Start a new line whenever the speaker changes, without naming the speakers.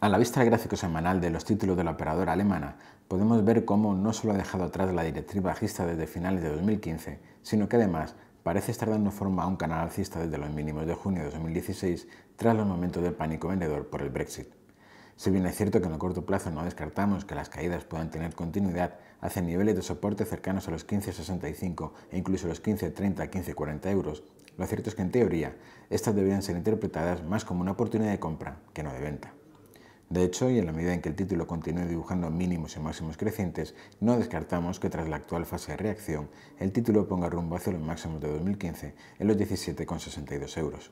A la vista del gráfico semanal de los títulos de la operadora alemana, podemos ver cómo no solo ha dejado atrás la directriz bajista desde finales de 2015, sino que además parece estar dando forma a un canal alcista desde los mínimos de junio de 2016 tras los momentos del pánico vendedor por el Brexit. Si bien es cierto que en el corto plazo no descartamos que las caídas puedan tener continuidad hacia niveles de soporte cercanos a los 15,65 e incluso los 15,30 15,40 euros, lo cierto es que en teoría estas deberían ser interpretadas más como una oportunidad de compra que no de venta. De hecho, y en la medida en que el título continúe dibujando mínimos y máximos crecientes, no descartamos que tras la actual fase de reacción, el título ponga rumbo hacia los máximos de 2015 en los 17,62 euros.